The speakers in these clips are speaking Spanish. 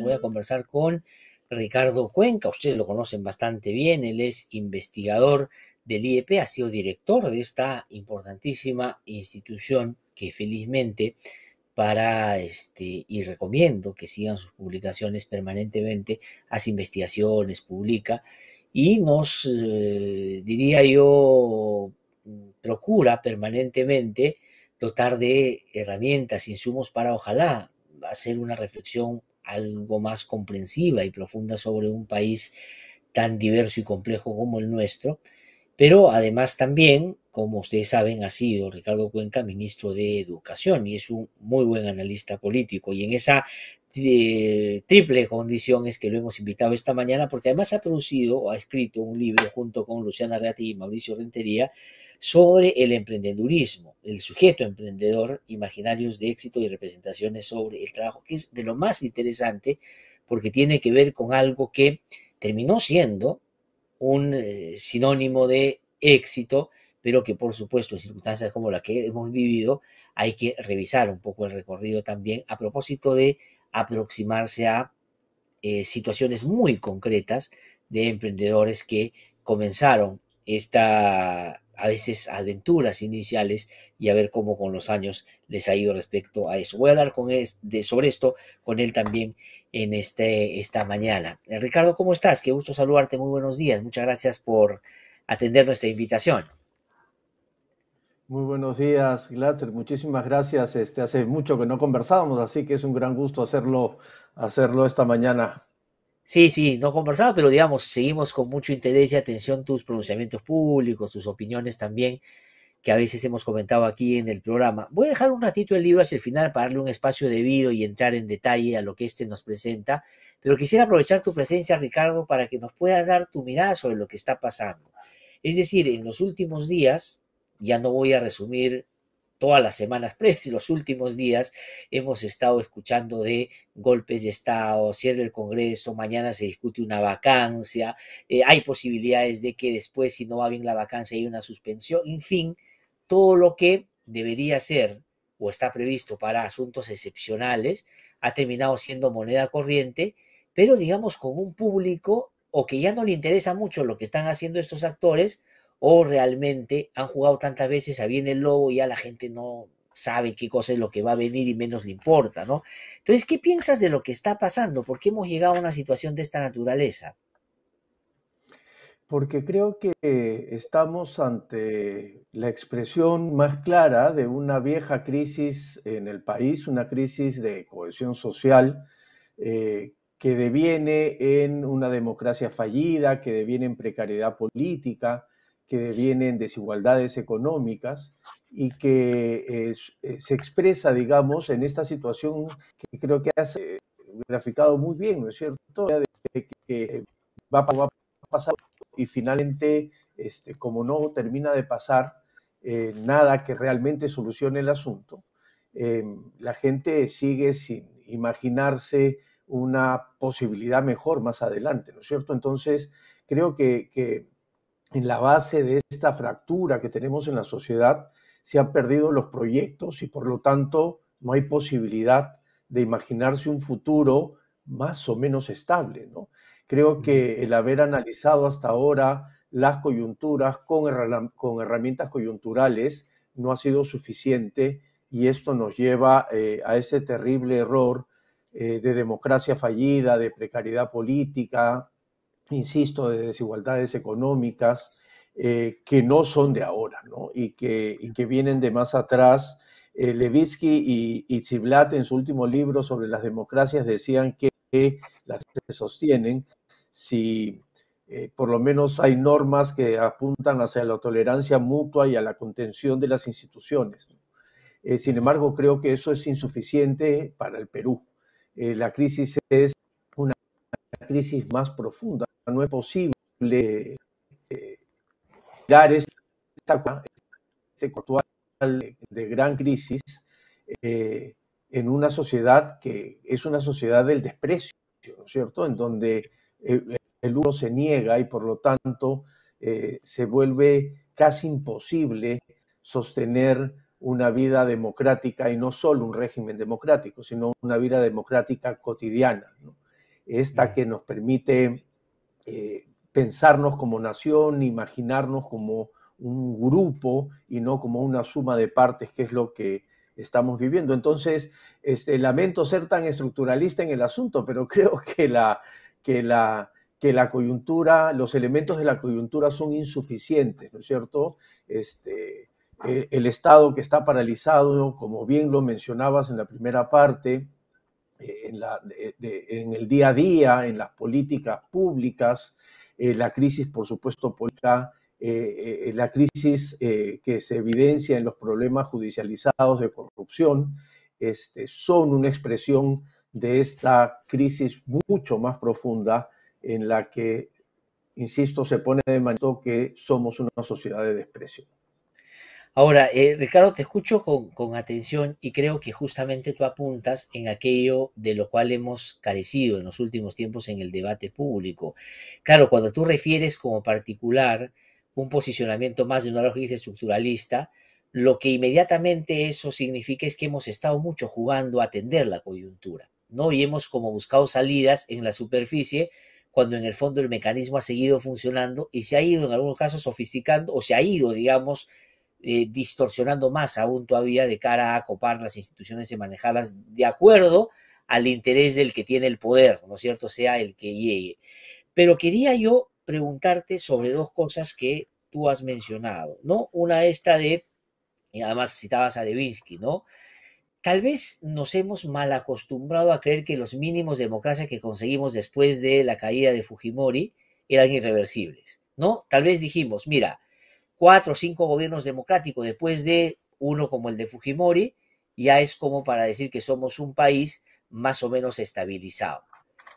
voy a conversar con Ricardo Cuenca. Ustedes lo conocen bastante bien, él es investigador del IEP, ha sido director de esta importantísima institución que felizmente para este y recomiendo que sigan sus publicaciones permanentemente, hace investigaciones, publica y nos eh, diría yo procura permanentemente dotar de herramientas, insumos para ojalá hacer una reflexión algo más comprensiva y profunda sobre un país tan diverso y complejo como el nuestro, pero además también, como ustedes saben, ha sido Ricardo Cuenca ministro de Educación y es un muy buen analista político y en esa eh, triple condición es que lo hemos invitado esta mañana porque además ha producido o ha escrito un libro junto con Luciana Reati y Mauricio Rentería sobre el emprendedurismo, el sujeto emprendedor, imaginarios de éxito y representaciones sobre el trabajo, que es de lo más interesante porque tiene que ver con algo que terminó siendo un eh, sinónimo de éxito, pero que por supuesto en circunstancias como las que hemos vivido hay que revisar un poco el recorrido también a propósito de aproximarse a eh, situaciones muy concretas de emprendedores que comenzaron esta a veces aventuras iniciales y a ver cómo con los años les ha ido respecto a eso. Voy a hablar con de, sobre esto con él también en este, esta mañana. Eh, Ricardo, ¿cómo estás? Qué gusto saludarte, muy buenos días. Muchas gracias por atender nuestra invitación. Muy buenos días, Glatzer. Muchísimas gracias. Este, hace mucho que no conversábamos, así que es un gran gusto hacerlo, hacerlo esta mañana. Sí, sí, no conversaba, pero digamos, seguimos con mucho interés y atención tus pronunciamientos públicos, tus opiniones también, que a veces hemos comentado aquí en el programa. Voy a dejar un ratito el libro hacia el final para darle un espacio debido y entrar en detalle a lo que este nos presenta, pero quisiera aprovechar tu presencia, Ricardo, para que nos puedas dar tu mirada sobre lo que está pasando. Es decir, en los últimos días, ya no voy a resumir todas las semanas previas, los últimos días, hemos estado escuchando de golpes de Estado, cierre el Congreso, mañana se discute una vacancia, eh, hay posibilidades de que después, si no va bien la vacancia, hay una suspensión, en fin, todo lo que debería ser o está previsto para asuntos excepcionales, ha terminado siendo moneda corriente, pero digamos con un público o que ya no le interesa mucho lo que están haciendo estos actores, o realmente han jugado tantas veces, a viene el lobo y ya la gente no sabe qué cosa es lo que va a venir y menos le importa, ¿no? Entonces, ¿qué piensas de lo que está pasando? ¿Por qué hemos llegado a una situación de esta naturaleza? Porque creo que estamos ante la expresión más clara de una vieja crisis en el país, una crisis de cohesión social eh, que deviene en una democracia fallida, que deviene en precariedad política, que vienen desigualdades económicas y que eh, eh, se expresa, digamos, en esta situación que creo que has eh, graficado muy bien, ¿no es cierto? De que va, a pasar y finalmente, este, como no termina de pasar nada que realmente solucione el asunto, em, la gente sigue sin imaginarse una posibilidad mejor más adelante, ¿no es cierto? Entonces, creo que, que en la base de esta fractura que tenemos en la sociedad, se han perdido los proyectos y por lo tanto no hay posibilidad de imaginarse un futuro más o menos estable. ¿no? Creo que el haber analizado hasta ahora las coyunturas con, herramientas coyunturales no ha sido suficiente y esto nos lleva eh, a ese terrible error eh, de democracia fallida, de precariedad política, insisto, de desigualdades económicas eh, que no son de ahora Y, que, vienen de más atrás. Eh, Levitsky y, y en su último libro sobre las democracias decían que las se sostienen si eh, por lo menos hay normas que apuntan hacia la tolerancia mutua y a la contención de las instituciones. sin embargo, creo que eso es insuficiente para el Perú. la crisis es una crisis más profunda no es posible dar eh, esta, de, gran crisis eh, en una sociedad que es una sociedad del desprecio, ¿no es cierto? En donde eh, el uno se niega y por lo tanto se vuelve casi imposible sostener una vida democrática y no solo un régimen democrático, sino una vida democrática cotidiana, esta que nos permite eh, pensarnos como nación, imaginarnos como un grupo y no como una suma de partes, que es lo que estamos viviendo. Entonces, este, lamento ser tan estructuralista en el asunto, pero creo que la, que la, que la coyuntura, los elementos de la coyuntura son insuficientes, ¿no es cierto? Este, el Estado que está paralizado, como bien lo mencionabas en la primera parte, eh, en, el día a día, en las políticas públicas, eh, la crisis, por supuesto, política, eh, la crisis que se evidencia en los problemas judicializados de corrupción, este, son una expresión de esta crisis mucho más profunda en la que, insisto, se pone de manifiesto que somos una sociedad de desprecio. Ahora, eh, Ricardo, te escucho con, con, atención y creo que justamente tú apuntas en aquello de lo cual hemos carecido en los últimos tiempos en el debate público. Claro, cuando tú refieres como particular un posicionamiento más de una lógica estructuralista, lo que inmediatamente eso significa es que hemos estado mucho jugando a atender la coyuntura, ¿no? Y hemos como buscado salidas en la superficie cuando en el fondo el mecanismo ha seguido funcionando y se ha ido en algunos casos sofisticando o se ha ido, digamos, eh, distorsionando más aún todavía de cara a copar las instituciones y manejarlas de acuerdo al interés del que tiene el poder, ¿no es cierto? Sea el que llegue. Pero quería yo preguntarte sobre dos cosas que tú has mencionado, ¿no? Una esta de, y además citabas a Levinsky, ¿no? Tal vez nos hemos mal acostumbrado a creer que los mínimos de democracia que conseguimos después de la caída de Fujimori eran irreversibles, ¿no? Tal vez dijimos, mira, cuatro o cinco gobiernos democráticos después de uno como el de Fujimori, ya es como para decir que somos un país más o menos estabilizado.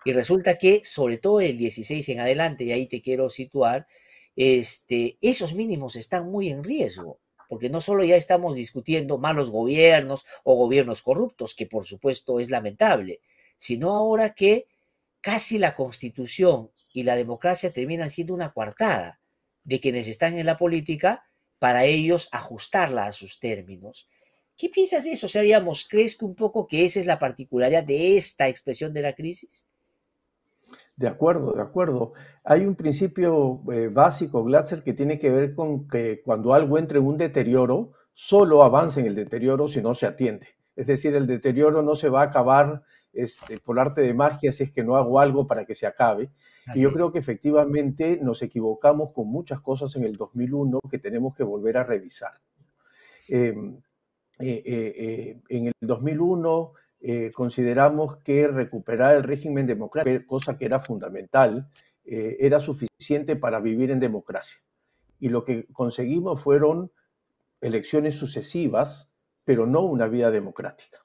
Y resulta que, sobre todo el 16 en adelante, y ahí te quiero situar, este, esos mínimos están muy en riesgo, porque no solo ya estamos discutiendo malos gobiernos o gobiernos corruptos, que por supuesto es lamentable, sino ahora que casi la constitución y la democracia terminan siendo una coartada de quienes están en la política para ellos ajustarla a sus términos. ¿Qué piensas de eso? O sea, digamos, ¿crees que un poco que esa es la particularidad de esta expresión de la crisis? De acuerdo, de acuerdo. Hay un principio eh, básico, Glatzer, que tiene que ver con que cuando algo entre en un deterioro, solo avanza en el deterioro si no se atiende. Es decir, el deterioro no se va a acabar este, por arte de magia si es que no hago algo para que se acabe, y yo creo que efectivamente nos equivocamos con muchas cosas en el 2001 que tenemos que volver a revisar. Em, eh, eh, eh, en el 2001 consideramos que recuperar el régimen democrático, cosa que era fundamental, era suficiente para vivir en democracia. Y lo que conseguimos fueron elecciones sucesivas, pero no una vida democrática.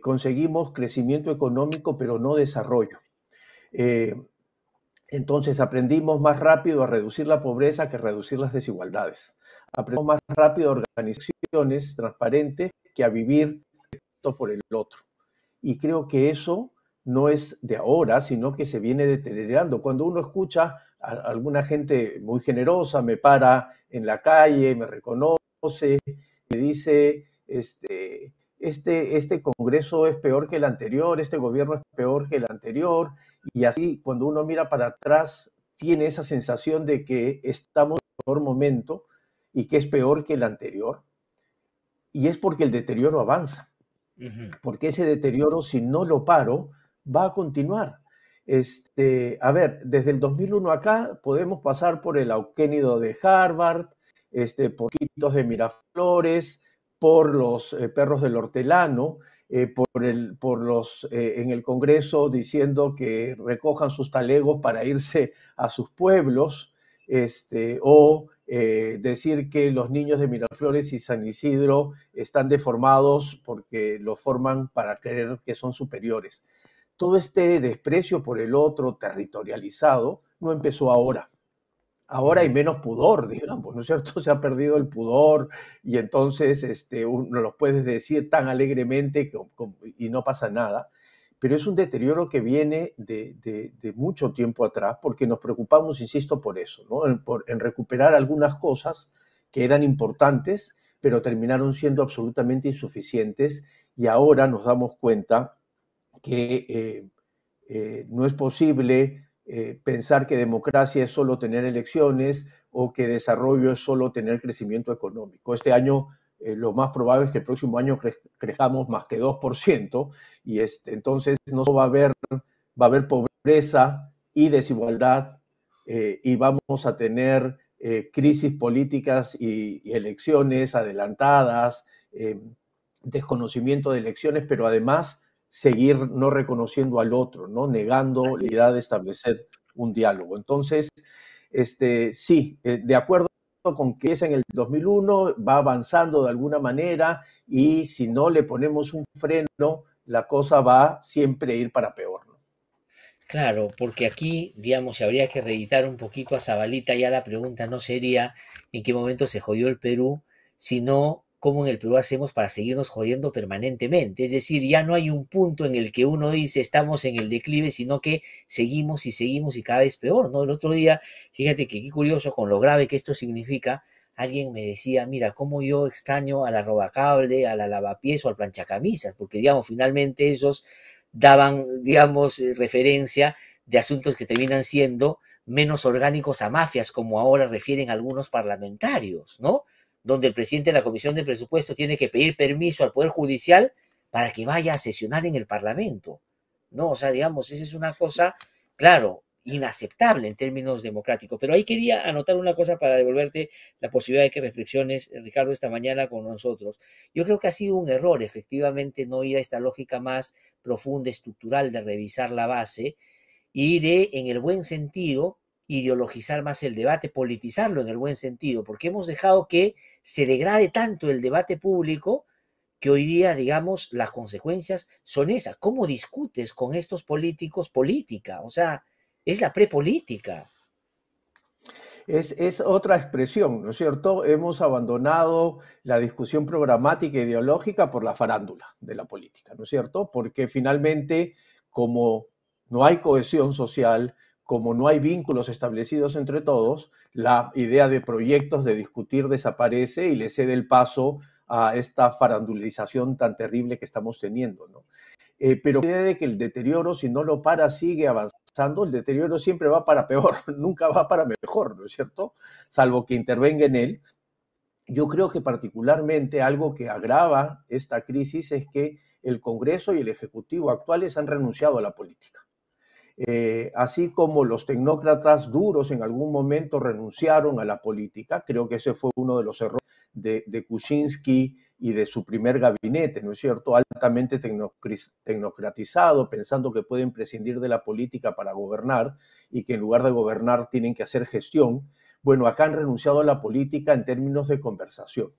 conseguimos crecimiento económico, pero no desarrollo. Entonces aprendimos más rápido a reducir la pobreza que a reducir las desigualdades. Aprendimos más rápido a organizaciones transparentes que a vivir por el otro. Y creo que eso no es de ahora, sino que se viene deteriorando. Cuando uno escucha a alguna gente muy generosa, me para en la calle, me reconoce, me dice, este, este, este Congreso es peor que el anterior, este gobierno es peor que el anterior, y así, cuando uno mira para atrás, tiene esa sensación de que estamos en el peor momento y que es peor que el anterior. Y es porque el deterioro avanza. Porque ese deterioro, si no lo paro, va a continuar. Este, a ver, desde el 2001 acá podemos pasar por el auquénido de Harvard, este, poquitos de Miraflores, por los eh, perros del hortelano, eh, por, eh, en el Congreso diciendo que recojan sus talegos para irse a sus pueblos, este, o eh, decir que los niños de Miraflores y San Isidro están deformados porque los forman para creer que son superiores. Todo este desprecio por el otro territorializado no empezó ahora. Ahora hay menos pudor, digamos, pues, ¿no es cierto? Se ha perdido el pudor y entonces este, uno lo puede decir tan alegremente y no pasa nada pero es un deterioro que viene de, mucho tiempo atrás porque nos preocupamos, insisto, por eso, ¿no? en, recuperar algunas cosas que eran importantes, pero terminaron siendo absolutamente insuficientes y ahora nos damos cuenta que eh, eh, no es posible eh, pensar que democracia es solo tener elecciones o que desarrollo es solo tener crecimiento económico. Este año eh, lo más probable es que el próximo año crezcamos más que 2% y este, entonces no va a haber, va a haber pobreza y desigualdad eh, y vamos a tener crisis políticas y elecciones adelantadas, desconocimiento de elecciones, pero además seguir no reconociendo al otro, ¿no? Negando la idea de establecer un diálogo. Entonces, este, sí, eh, de acuerdo con que es en el 2001, va avanzando de alguna manera y si no le ponemos un freno, la cosa va siempre a ir para peor. Claro, porque aquí, digamos, habría que reeditar un poquito a Zabalita, ya la pregunta no sería en qué momento se jodió el Perú, sino cómo en el Perú hacemos para seguirnos jodiendo permanentemente. Es decir, ya no hay un punto en el que uno dice estamos en el declive, sino que seguimos y seguimos y cada vez peor, ¿no? El otro día, fíjate que qué curioso con lo grave que esto significa, alguien me decía, mira, cómo yo extraño a la robacable, a la lavapiés o al planchacamisas, porque digamos, finalmente ellos daban, digamos, eh, referencia de asuntos que terminan siendo menos orgánicos a mafias, como ahora refieren algunos parlamentarios, ¿no? donde el presidente de la Comisión de Presupuesto tiene que pedir permiso al Poder Judicial para que vaya a sesionar en el Parlamento. No, o sea, digamos, esa es una cosa, claro, inaceptable en términos democráticos. Pero ahí quería anotar una cosa para devolverte la posibilidad de que reflexiones, eh, Ricardo, esta mañana con nosotros. Yo creo que ha sido un error, efectivamente, no ir a esta lógica más profunda, estructural de revisar la base y de, en el buen sentido, ideologizar más el debate, politizarlo en el buen sentido, porque hemos dejado que se degrade tanto el debate público que hoy día, digamos, las consecuencias son esas. ¿Cómo discutes con estos políticos política? O sea, es la prepolítica. Es, es, otra expresión, ¿no es cierto? Hemos abandonado la discusión programática e ideológica por la farándula de la política, ¿no es cierto? Porque finalmente, como no hay cohesión social, como no hay vínculos establecidos entre todos, la idea de proyectos, de discutir, desaparece y le cede el paso a esta farandulización tan terrible que estamos teniendo. ¿no? Eh, pero la idea de que el deterioro, si no lo para, sigue avanzando, el deterioro siempre va para peor, nunca va para mejor, ¿no es cierto? Salvo que intervenga en él. Yo creo que particularmente algo que agrava esta crisis es que el Congreso y el Ejecutivo actuales han renunciado a la política. Eh, así como los tecnócratas duros en algún momento renunciaron a la política, creo que ese fue uno de los errores de, de Kuczynski y de su primer gabinete, ¿no es cierto? Altamente tecnocratizado, pensando que pueden prescindir de la política para gobernar y que en lugar de gobernar tienen que hacer gestión. Bueno, acá han renunciado a la política en términos de conversación.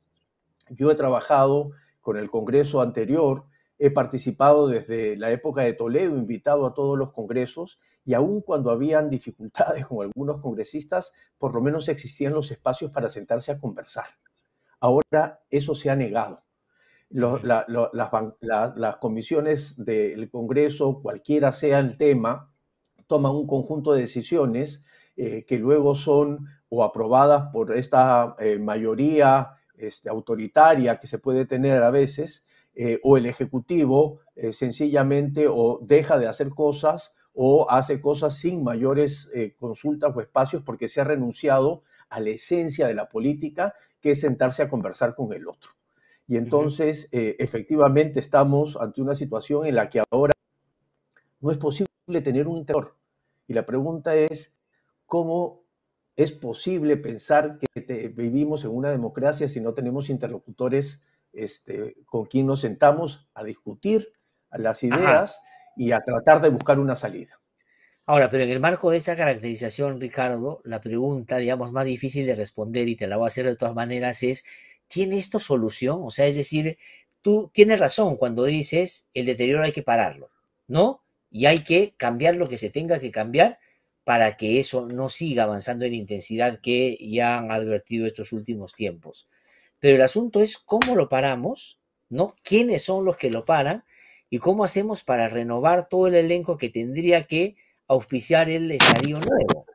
Yo he trabajado con el Congreso anterior, He participado desde la época de Toledo, invitado a todos los congresos, y aún cuando habían dificultades con algunos congresistas, por lo menos existían los espacios para sentarse a conversar. Ahora eso se ha negado. las, comisiones del Congreso, cualquiera sea el tema, toman un conjunto de decisiones eh, que luego son o aprobadas por esta eh, mayoría este, autoritaria que se puede tener a veces, eh, o el Ejecutivo eh, sencillamente o deja de hacer cosas o hace cosas sin mayores eh, consultas o espacios porque se ha renunciado a la esencia de la política, que es sentarse a conversar con el otro. Y entonces, efectivamente, estamos ante una situación en la que ahora no es posible tener un interior. Y la pregunta es, ¿cómo es posible pensar que vivimos en una democracia si no tenemos interlocutores este, con quien nos sentamos a discutir las ideas y a tratar de buscar una salida. Ahora, pero en el marco de esa caracterización, Ricardo, la pregunta, digamos, más difícil de responder y te la voy a hacer de todas maneras es, ¿tiene esto solución? O sea, es decir, tú tienes razón cuando dices el deterioro hay que pararlo, ¿no? Y hay que cambiar lo que se tenga que cambiar para que eso no siga avanzando en intensidad que ya han advertido estos últimos tiempos. Pero el asunto es cómo lo paramos, ¿no? ¿Quiénes son los que lo paran? ¿Y cómo hacemos para renovar todo el elenco que tendría que auspiciar el estadio nuevo?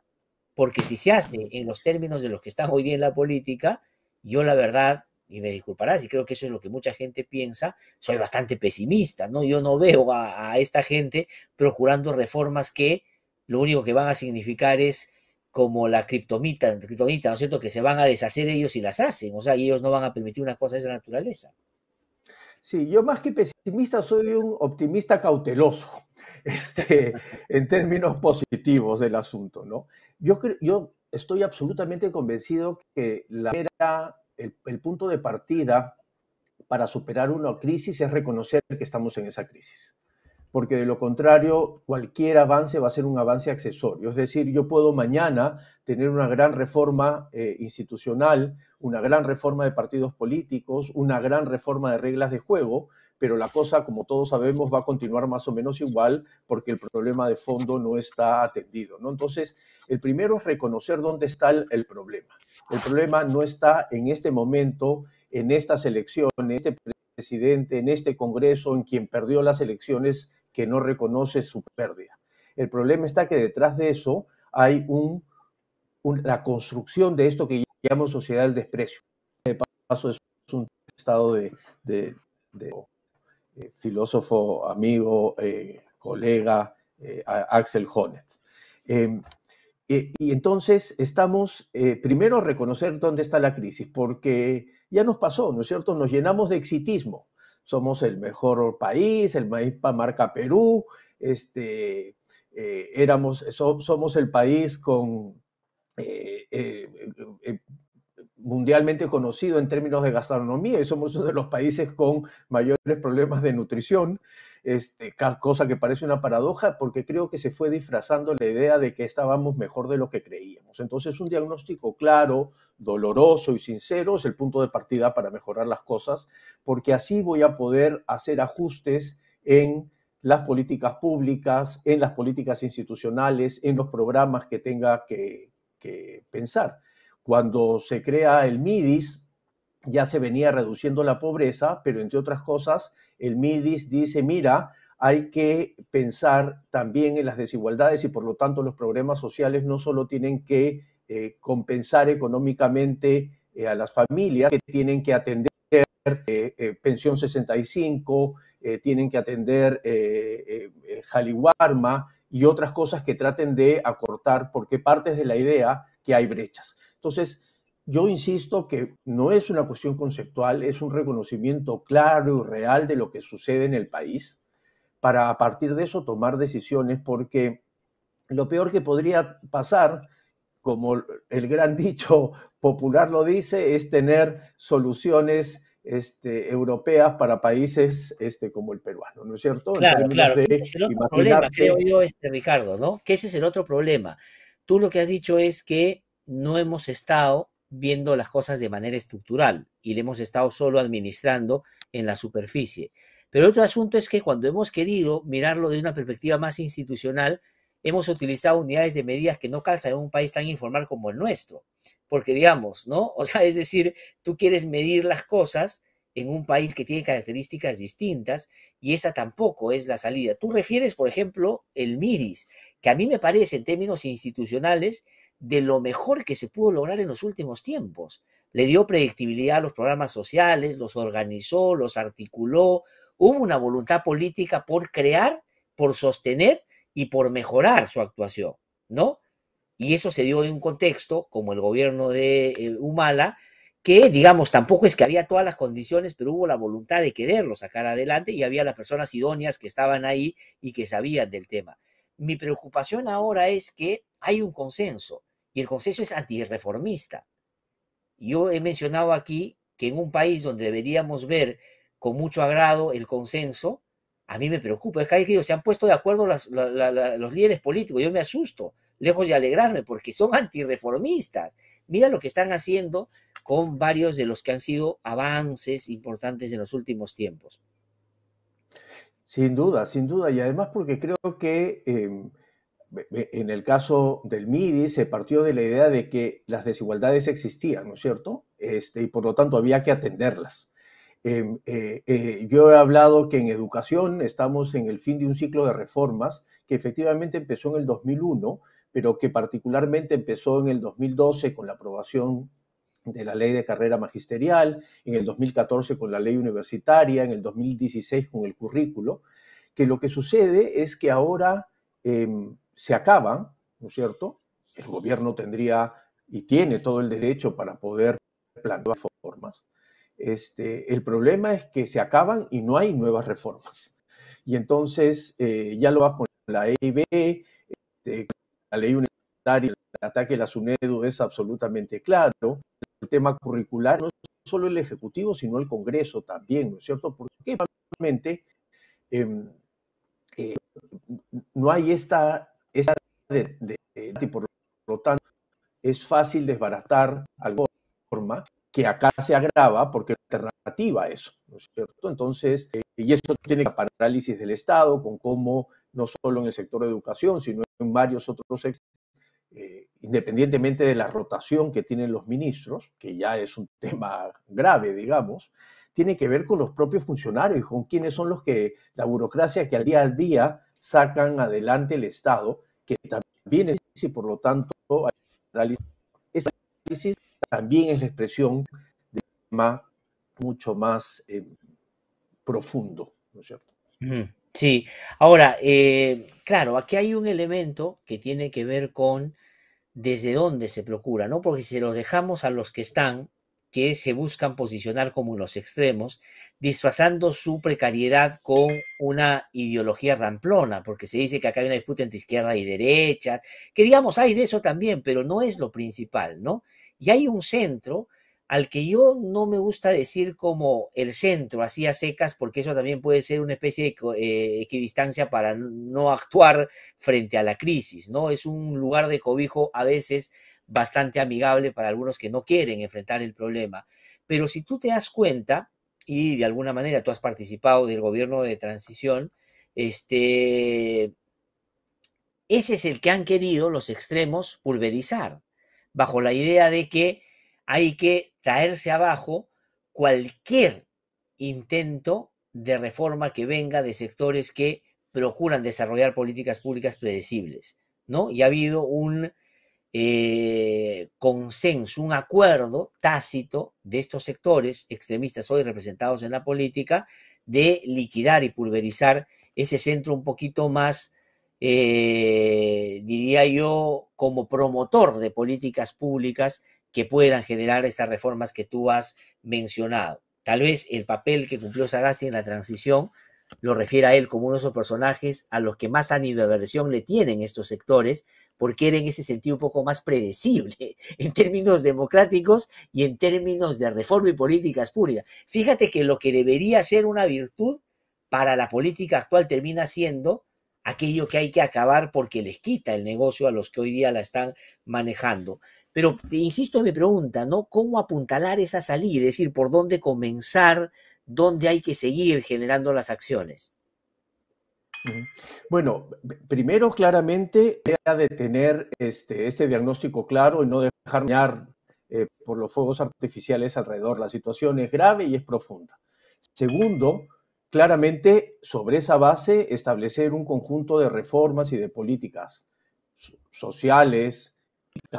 Porque si se hace en los términos de los que están hoy día en la política, yo la verdad, y me disculparás, y creo que eso es lo que mucha gente piensa, soy bastante pesimista, ¿no? Yo no veo a esta gente procurando reformas que lo único que van a significar es como la criptomita, criptomita, ¿no es cierto?, que se van a deshacer ellos y las hacen, o sea, ellos no van a permitir una cosa de esa naturaleza. Sí, yo más que pesimista soy un optimista cauteloso, este, en términos positivos del asunto, ¿no? Yo, yo estoy absolutamente convencido que la, el punto de partida para superar una crisis es reconocer que estamos en esa crisis porque de lo contrario cualquier avance va a ser un avance accesorio. Es decir, yo puedo mañana tener una gran reforma eh, institucional, una gran reforma de partidos políticos, una gran reforma de reglas de juego, pero la cosa, como todos sabemos, va a continuar más o menos igual porque el problema de fondo no está atendido. ¿no? Entonces, el primero es reconocer dónde está el, el problema. El problema no está en este momento, en estas elecciones, en este presidente, en este Congreso, en quien perdió las elecciones que no reconoce su pérdida. El problema está que detrás de eso hay un, la construcción de esto que llamamos sociedad del desprecio. De paso, es un estado de, eh, filósofo, amigo, eh, colega, eh, Axel Honneth. Em, y entonces estamos, primero, reconocer dónde está la crisis, porque ya nos pasó, ¿no es cierto? Nos llenamos de exitismo somos el mejor país, el país para marca Perú, este, eh, éramos, somos el país con, eh, eh, mundialmente conocido en términos de gastronomía y somos uno de los países con mayores problemas de nutrición este, cosa que parece una paradoja porque creo que se fue disfrazando la idea de que estábamos mejor de lo que creíamos. Entonces un diagnóstico claro, doloroso y sincero es el punto de partida para mejorar las cosas, porque así voy a poder hacer ajustes en las políticas públicas, en las políticas institucionales, en los programas que tenga que pensar. Cuando se crea el MIDIS, ya se venía reduciendo la pobreza, pero entre otras cosas, el MIDIS dice, mira, hay que pensar también en las desigualdades y por lo tanto los problemas sociales no solo tienen que eh, compensar económicamente eh, a las familias que tienen que atender eh, pensión 65, tienen que atender Jaliwarma y otras cosas que traten de acortar porque partes de la idea que hay brechas. Entonces, yo insisto que no es una cuestión conceptual, es un reconocimiento claro y real de lo que sucede en el país para a partir de eso tomar decisiones porque lo peor que podría pasar, como el gran dicho popular lo dice, es tener soluciones este, europeas para países este, como el peruano, ¿no es cierto? Claro, claro. el este, Ricardo, ¿no? Que ese es el otro problema. Tú lo que has dicho es que no hemos estado viendo las cosas de manera estructural y le hemos estado solo administrando en la superficie. Pero otro asunto es que cuando hemos querido mirarlo de una perspectiva más institucional, hemos utilizado unidades de medidas que no calzan en un país tan informal como el nuestro. Porque digamos, ¿no? O sea, es decir, tú quieres medir las cosas en un país que tiene características distintas y esa tampoco es la salida. Tú refieres, por ejemplo, el MIRIS, que a mí me parece en términos institucionales de lo mejor que se pudo lograr en los últimos tiempos. Le dio predictibilidad a los programas sociales, los organizó, los articuló. Hubo una voluntad política por crear, por sostener y por mejorar su actuación, ¿no? Y eso se dio en un contexto como el gobierno de eh, Humala, que digamos, tampoco es que había todas las condiciones, pero hubo la voluntad de quererlo sacar adelante y había las personas idóneas que estaban ahí y que sabían del tema. Mi preocupación ahora es que hay un consenso. Y el consenso es antirreformista. Yo he mencionado aquí que en un país donde deberíamos ver con mucho agrado el consenso, a mí me preocupa. Es que, hay se han puesto de acuerdo los líderes políticos. Yo me asusto, lejos de alegrarme, porque son antirreformistas. Mira lo que están haciendo con varios de los que han sido avances importantes en los últimos tiempos. Sin duda, sin duda. Y además porque creo que... Em, en el caso del MIDI se partió de la idea de que las desigualdades existían, ¿no es cierto? Este, y por lo tanto había que atenderlas. Em, eh, eh, yo he hablado que en educación estamos en el fin de un ciclo de reformas que efectivamente empezó en el 2001, pero que particularmente empezó en el 2012 con la aprobación de la ley de carrera magisterial, en el 2014 con la ley universitaria, en el 2016 con el currículo, que lo que sucede es que ahora em, se acaban, ¿no es cierto? El gobierno tendría y tiene todo el derecho para poder plantear reformas. Este, el problema es que se acaban y no hay nuevas reformas. Y entonces eh, ya lo vas con la EIB, este, la ley universitaria, el ataque a la SUNEDU es absolutamente claro. El tema curricular no solo el Ejecutivo, sino el Congreso también, ¿no es cierto? Porque probablemente em, eh, no hay esta es de, de, y por lo tanto es fácil desbaratar alguna forma que acá se agrava porque es alternativa a eso, ¿no es cierto? Entonces, eh, y eso tiene la parálisis del Estado con cómo no solo en el sector de educación, sino en varios otros sectores, eh, independientemente de la rotación que tienen los ministros, que ya es un tema grave, digamos, tiene que ver con los propios funcionarios, con quiénes son los que, la burocracia que al día al día sacan adelante el Estado, que también es y por lo tanto esa crisis también es la expresión de un tema mucho más eh, profundo, ¿no es cierto? Sí, ahora, eh, claro, aquí hay un elemento que tiene que ver con desde dónde se procura, ¿no? Porque si los dejamos a los que están, que se buscan posicionar como los extremos, disfrazando su precariedad con una ideología ramplona, porque se dice que acá hay una disputa entre izquierda y derecha, que digamos, hay de eso también, pero no es lo principal, ¿no? Y hay un centro al que yo no me gusta decir como el centro, así a secas, porque eso también puede ser una especie de eh, equidistancia para no actuar frente a la crisis, ¿no? Es un lugar de cobijo a veces bastante amigable para algunos que no quieren enfrentar el problema. Pero si tú te das cuenta, y de alguna manera tú has participado del gobierno de transición, este, ese es el que han querido los extremos pulverizar, bajo la idea de que hay que traerse abajo cualquier intento de reforma que venga de sectores que procuran desarrollar políticas públicas predecibles, ¿no? Y ha habido un eh, consenso, un acuerdo tácito de estos sectores extremistas hoy representados en la política de liquidar y pulverizar ese centro un poquito más, eh, diría yo, como promotor de políticas públicas que puedan generar estas reformas que tú has mencionado. Tal vez el papel que cumplió Sagasti en la transición lo refiere a él como uno de esos personajes a los que más aversión le tienen estos sectores, porque era en ese sentido un poco más predecible en términos democráticos y en términos de reforma y políticas públicas. Fíjate que lo que debería ser una virtud para la política actual termina siendo aquello que hay que acabar porque les quita el negocio a los que hoy día la están manejando. Pero insisto en mi pregunta, ¿no? ¿Cómo apuntalar esa salida? Es decir, ¿por dónde comenzar? dónde hay que seguir generando las acciones? Bueno, primero claramente era de tener este, este diagnóstico claro y no dejar eh, por los fuegos artificiales alrededor. La situación es grave y es profunda. Segundo, claramente sobre esa base establecer un conjunto de reformas y de políticas sociales,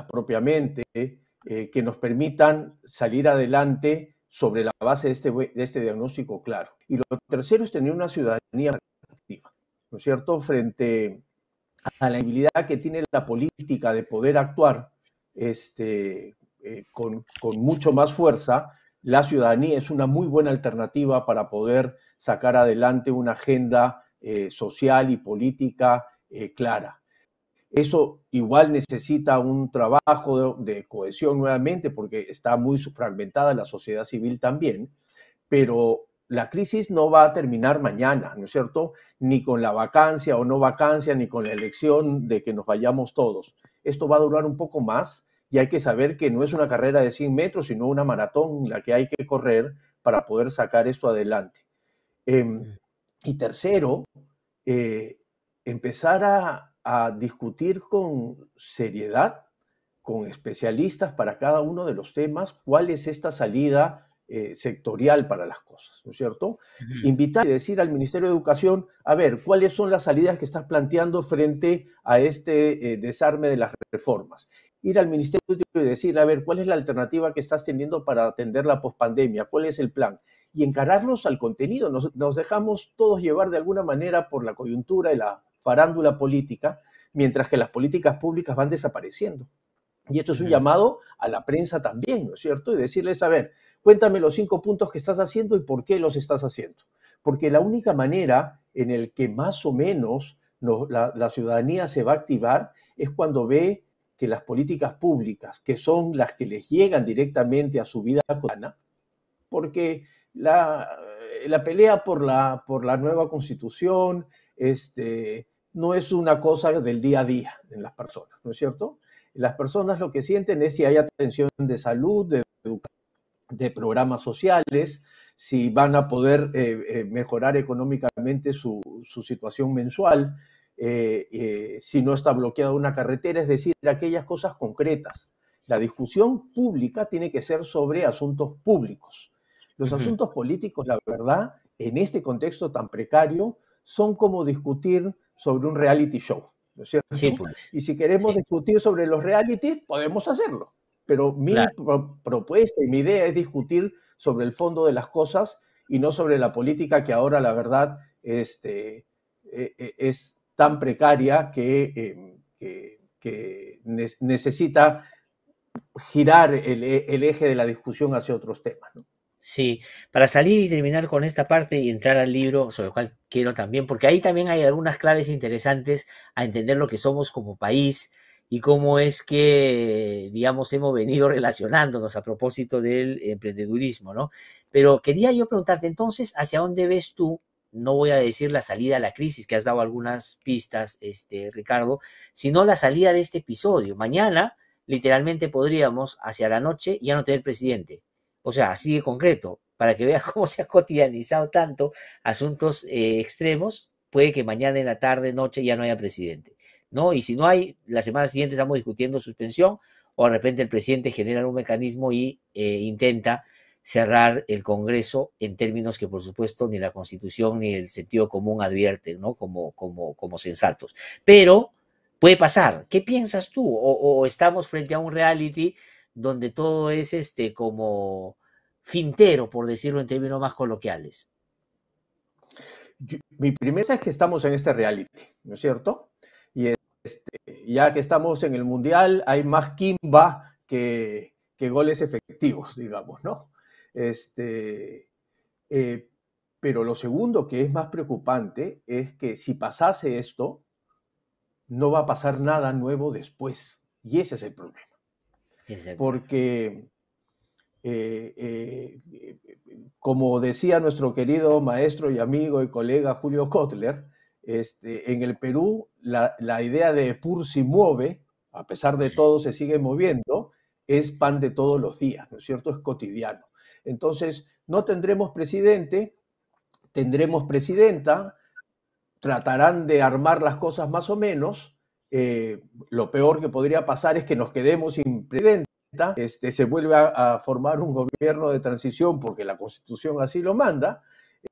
propiamente, eh, que nos permitan salir adelante sobre la base de este, de este diagnóstico claro. Y lo tercero es tener una ciudadanía activa, ¿no es cierto?, frente a la habilidad que tiene la política de poder actuar este, eh, con, mucho más fuerza, la ciudadanía es una muy buena alternativa para poder sacar adelante una agenda eh, social y política eh, clara. Eso igual necesita un trabajo de, cohesión nuevamente porque está muy fragmentada la sociedad civil también, pero la crisis no va a terminar mañana, ¿no es cierto? Ni con la vacancia o no vacancia, ni con la elección de que nos vayamos todos. Esto va a durar un poco más y hay que saber que no es una carrera de 100 metros, sino una maratón la que hay que correr para poder sacar esto adelante. Em, y tercero, eh, empezar a, a discutir con seriedad, con especialistas para cada uno de los temas, cuál es esta salida eh, sectorial para las cosas, ¿no es cierto? Invitar y decir al Ministerio de Educación, a ver, ¿cuáles son las salidas que estás planteando frente a este eh, desarme de las reformas? Ir al Ministerio y decir, a ver, ¿cuál es la alternativa que estás teniendo para atender la pospandemia? ¿Cuál es el plan? Y encararnos al contenido. Nos, nos dejamos todos llevar de alguna manera por la coyuntura y la farándula política, mientras que las políticas públicas van desapareciendo. Y esto es un llamado a la prensa también, ¿no es cierto? Y decirles, a ver, cuéntame los cinco puntos que estás haciendo y por qué los estás haciendo. Porque la única manera en el que más o menos la, ciudadanía se va a activar es cuando ve que las políticas públicas, que son las que les llegan directamente a su vida cotidiana, porque la, pelea por la, por la nueva constitución, este, no es una cosa del día a día en las personas, ¿no es cierto? Las personas lo que sienten es si hay atención de salud, de de programas sociales, si van a poder eh, eh, mejorar económicamente su, situación mensual, eh, si no está bloqueada una carretera, es decir, aquellas cosas concretas. La discusión pública tiene que ser sobre asuntos públicos. Los asuntos políticos, la verdad, en este contexto tan precario, son como discutir sobre un reality show. ¿no es cierto? Sí, pues. Y si queremos discutir sobre los realities, podemos hacerlo. Pero mi propuesta y mi idea es discutir sobre el fondo de las cosas y no sobre la política que ahora, la verdad, este, e, e, es tan precaria que, em, que, necesita girar el, el, eje de la discusión hacia otros temas. ¿no? Sí, para salir y terminar con esta parte y entrar al libro, sobre el cual quiero también, porque ahí también hay algunas claves interesantes a entender lo que somos como país y cómo es que, digamos, hemos venido relacionándonos a propósito del emprendedurismo, ¿no? Pero quería yo preguntarte entonces, ¿hacia dónde ves tú? No voy a decir la salida a la crisis, que has dado algunas pistas, este, Ricardo, sino la salida de este episodio. Mañana, literalmente, podríamos, hacia la noche, ya no tener presidente o sea, así de concreto, para que veas cómo se ha cotidianizado tanto asuntos eh, extremos, puede que mañana en la tarde, noche ya no haya presidente. ¿no? Y si no hay, la semana siguiente estamos discutiendo suspensión o de repente el presidente genera un mecanismo y eh, intenta cerrar el Congreso en términos que, por supuesto, ni la Constitución ni el sentido común advierten, ¿no? Como, como, como sensatos. Pero puede pasar. ¿Qué piensas tú? o estamos frente a un reality donde todo es este como fintero, por decirlo en términos más coloquiales. mi primera es que estamos en este reality, ¿no es cierto? Y este, ya que estamos en el Mundial, hay más quimba que, que goles efectivos, digamos, ¿no? Este, eh, pero lo segundo que es más preocupante es que si pasase esto, no va a pasar nada nuevo después. Y ese es el problema. Porque, eh, eh, eh, como decía nuestro querido maestro y amigo y colega Julio Kotler, este, en el Perú la, la idea de pur si mueve, a pesar de todo se sigue moviendo, es pan de todos los días, ¿no es cierto? Es cotidiano. Entonces, no tendremos presidente, tendremos presidenta, tratarán de armar las cosas más o menos, eh, lo peor que podría pasar es que nos quedemos sin presidenta, este, se vuelve a, formar un gobierno de transición porque la constitución así lo manda,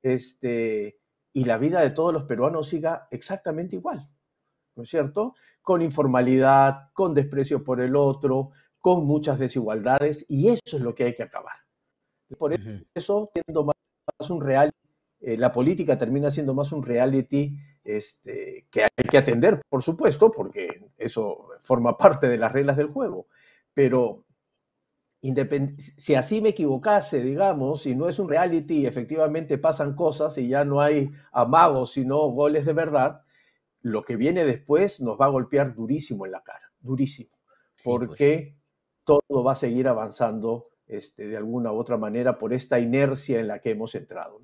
este, y la vida de todos los peruanos siga exactamente igual, ¿no es cierto? Con informalidad, con desprecio por el otro, con muchas desigualdades, y eso es lo que hay que acabar. Por eso, siendo más, un real, eh, la política termina siendo más un reality este, que hay que atender, por supuesto, porque eso forma parte de las reglas del juego. Pero si así me equivocase, digamos, si no es un reality, efectivamente pasan cosas y ya no hay amagos, sino goles de verdad, lo que viene después nos va a golpear durísimo en la cara, durísimo, pues. porque todo va a seguir avanzando este, de alguna u otra manera por esta inercia en la que hemos entrado.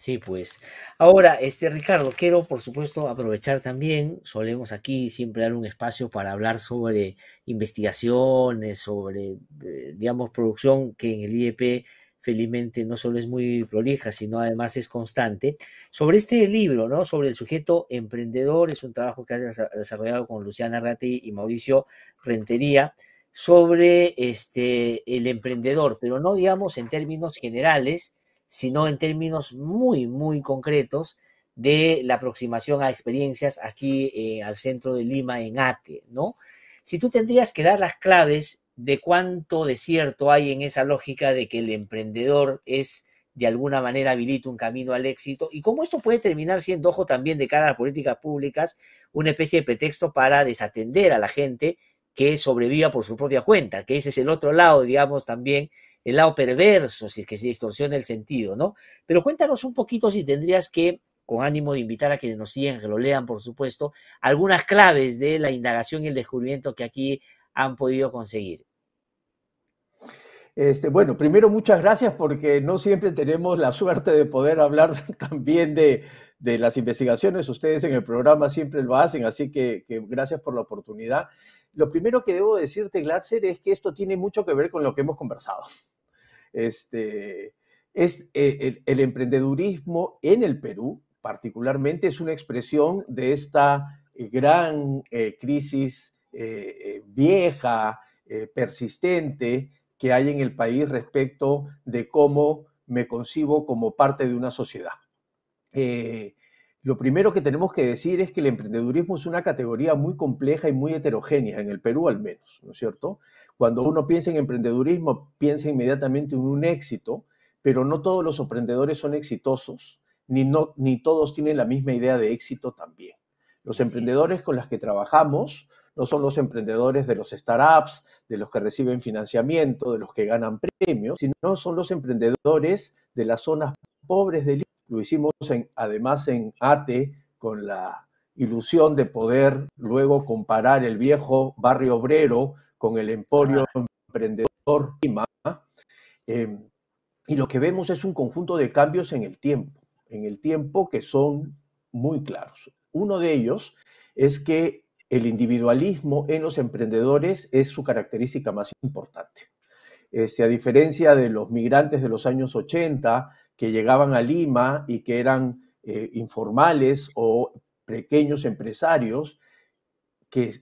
Sí, pues. Ahora, este Ricardo, quiero por supuesto aprovechar también, solemos aquí siempre dar un espacio para hablar sobre investigaciones, sobre, eh, digamos, producción que en el IEP felizmente no solo es muy prolija, sino además es constante. Sobre este libro, ¿no? Sobre el sujeto emprendedor, es un trabajo que ha desarrollado con Luciana Ratti y Mauricio Rentería sobre este el emprendedor, pero no digamos en términos generales, sino en términos muy, muy concretos de la aproximación a experiencias aquí eh, al centro de Lima, en ATE, ¿no? Si tú tendrías que dar las claves de cuánto desierto hay en esa lógica de que el emprendedor es de alguna manera habilita un camino al éxito y cómo esto puede terminar siendo, ojo, también de cara a las políticas públicas, una especie de pretexto para desatender a la gente que sobreviva por su propia cuenta, que ese es el otro lado, digamos, también el lado perverso, si es que se distorsiona el sentido, ¿no? Pero cuéntanos un poquito si tendrías que, con ánimo de invitar a quienes nos sigan, que lo lean, por supuesto, algunas claves de la indagación y el descubrimiento que aquí han podido conseguir. Este, bueno, primero muchas gracias porque no siempre tenemos la suerte de poder hablar también de, las investigaciones. Ustedes en el programa siempre lo hacen, así que, que gracias por la oportunidad. Lo primero que debo decirte, Glatzer, es que esto tiene mucho que ver con lo que hemos conversado. Este, es eh, el, emprendedurismo en el Perú, particularmente, es una expresión de esta gran eh, crisis eh, vieja, persistente que hay en el país respecto de cómo me concibo como parte de una sociedad. Lo primero que tenemos que decir es que el emprendedurismo es una categoría muy compleja y muy heterogénea, en el Perú al menos, ¿no es cierto? Cuando uno piensa en emprendedurismo, piensa inmediatamente en un éxito, pero no todos los emprendedores son exitosos, ni, no, ni todos tienen la misma idea de éxito también. Los emprendedores con los que trabajamos no son los emprendedores de los startups, de los que reciben financiamiento, de los que ganan premios, sino son los emprendedores de las zonas pobres del lo hicimos además en ATE con la ilusión de poder luego comparar el viejo barrio obrero con el emporio emprendedor Lima. Em, y lo que vemos es un conjunto de cambios en el tiempo, en el tiempo que son muy claros. Uno de ellos es que el individualismo en los emprendedores es su característica más importante. Eh, a diferencia de los migrantes de los años 80, que llegaban a Lima y que eran eh, informales o pequeños empresarios que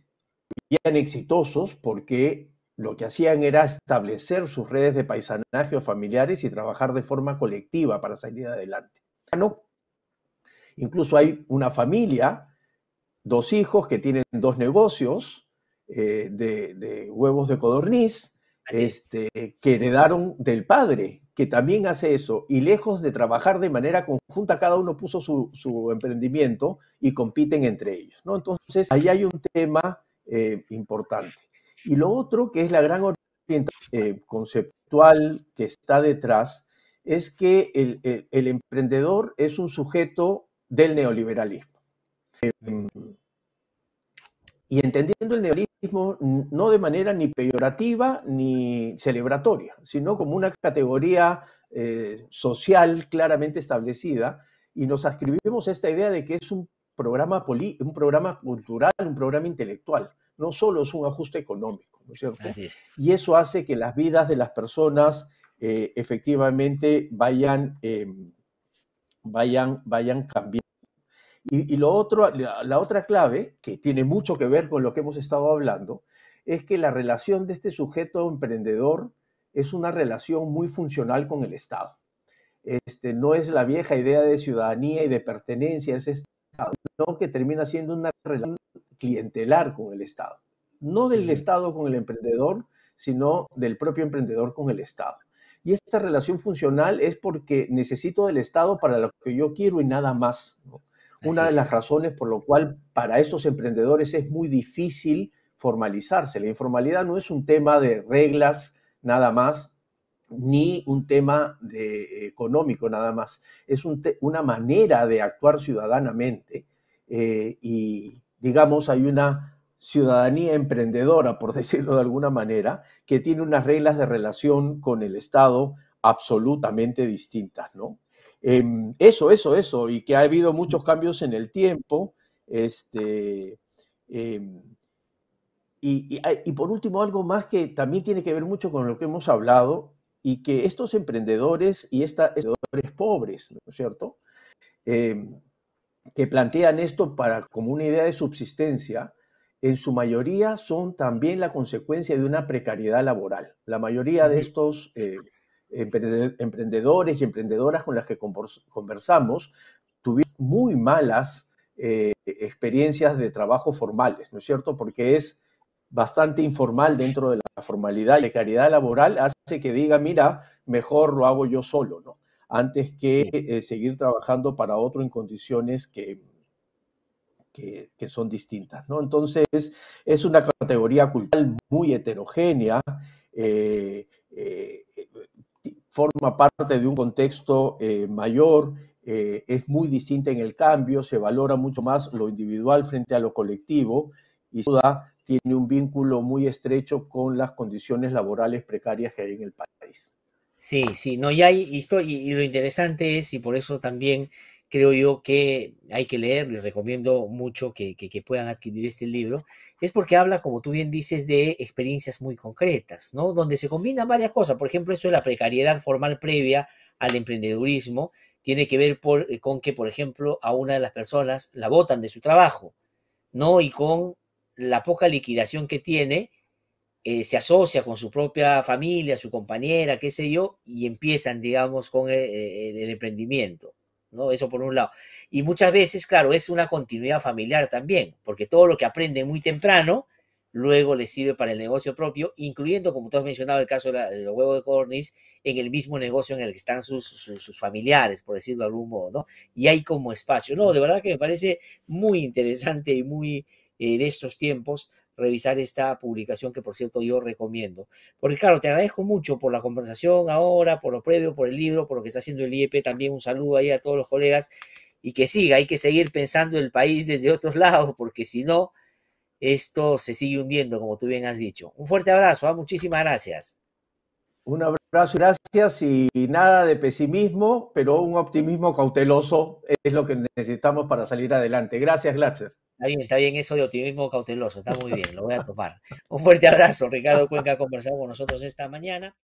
eran exitosos porque lo que hacían era establecer sus redes de paisanaje o familiares y trabajar de forma colectiva para salir adelante. Incluso hay una familia, dos hijos que tienen dos negocios eh, de, huevos de codorniz, este, que heredaron del padre, que también hace eso y lejos de trabajar de manera conjunta, cada uno puso su, emprendimiento y compiten entre ellos. ¿no? Entonces, ahí hay un tema eh, importante. Y lo otro, que es la gran orientación eh, conceptual que está detrás, es que el, emprendedor es un sujeto del neoliberalismo. Mm. y entendiendo el neoliberalismo, no de manera ni peyorativa ni celebratoria, sino como una categoría eh, social claramente establecida y nos ascribimos a esta idea de que es un programa, un programa cultural, un programa intelectual, no solo es un ajuste económico, ¿no es cierto? Y eso hace que las vidas de las personas eh, efectivamente vayan, em, vayan, vayan cambiando. Y, lo otro, la, otra clave, que tiene mucho que ver con lo que hemos estado hablando, es que la relación de este sujeto emprendedor es una relación muy funcional con el Estado. Este, no es la vieja idea de ciudadanía y de pertenencia, es ese Estado, no que termina siendo una relación clientelar con el Estado. No del Estado con el emprendedor, sino del propio emprendedor con el Estado. Y esta relación funcional es porque necesito del Estado para lo que yo quiero y nada más. ¿no? una de las razones por lo cual para estos emprendedores es muy difícil formalizarse. La informalidad no es un tema de reglas nada más, ni un tema eh, económico nada más. Es una manera de actuar ciudadanamente eh, y, digamos, hay una ciudadanía emprendedora, por decirlo de alguna manera, que tiene unas reglas de relación con el Estado absolutamente distintas, ¿no? Em, eso, eso, eso, y que ha habido muchos cambios en el tiempo. Este, em, ah, y, por último, algo más que también tiene que ver mucho con lo que hemos hablado, y que estos emprendedores y estos emprendedores pobres, ¿no es cierto? Em, que plantean esto para, como una idea de subsistencia, en su mayoría son también la consecuencia de una precariedad laboral. La mayoría de estos eh, emprendedores y emprendedoras con las que conversamos tuvieron muy malas eh, experiencias de trabajo formales, ¿no es cierto? Porque es bastante informal dentro de la formalidad y la caridad laboral hace que diga, mira, mejor lo hago yo solo, ¿no? Antes que eh, seguir trabajando para otro en condiciones que, que, son distintas, ¿no? Entonces, es una categoría cultural muy heterogénea. Eh, forma parte de un contexto eh, mayor, eh, es muy distinta en el cambio, se valora mucho más lo individual frente a lo colectivo y sin tiene un vínculo muy estrecho con las condiciones laborales precarias que hay en el país. Sí, sí, no, y hay, y lo interesante es, y por eso también creo yo que hay que leer, les recomiendo mucho que, que, puedan adquirir este libro, es porque habla, como tú bien dices, de experiencias muy concretas, ¿no? Donde se combinan varias cosas. Por ejemplo, eso de la precariedad formal previa al emprendedurismo tiene que ver eh, con que, por ejemplo, a una de las personas la botan de su trabajo, ¿no? Y con la poca liquidación que tiene, eh, se asocia con su propia familia, su compañera, qué sé yo, y empiezan, digamos, con eh, el emprendimiento. Eso por un lado. Y muchas veces, claro, es una continuidad familiar también, porque todo lo que aprende muy temprano, luego le sirve para el negocio propio, incluyendo, como tú has mencionado, el caso de, los huevos de cornis, en el mismo negocio en el que están sus, familiares, por decirlo de algún modo, ¿no? Y hay como espacio. No, de verdad que me parece muy interesante y muy eh, de estos tiempos revisar esta publicación que por cierto yo recomiendo. Porque claro, te agradezco mucho por la conversación ahora, por lo previo, por el libro, por lo que está haciendo el IEP, también un saludo ahí a todos los colegas y que siga, hay que seguir pensando el país desde otros lados, porque si no, esto se sigue hundiendo, como tú bien has dicho. Un fuerte abrazo, ¿ah? muchísimas gracias. Un abrazo, gracias y nada de pesimismo, pero un optimismo cauteloso es lo que necesitamos para salir adelante. Gracias, Glatzer. Está bien, está bien eso de optimismo cauteloso, está muy bien, lo voy a tomar. Un fuerte abrazo, Ricardo Cuenca ha con nosotros esta mañana.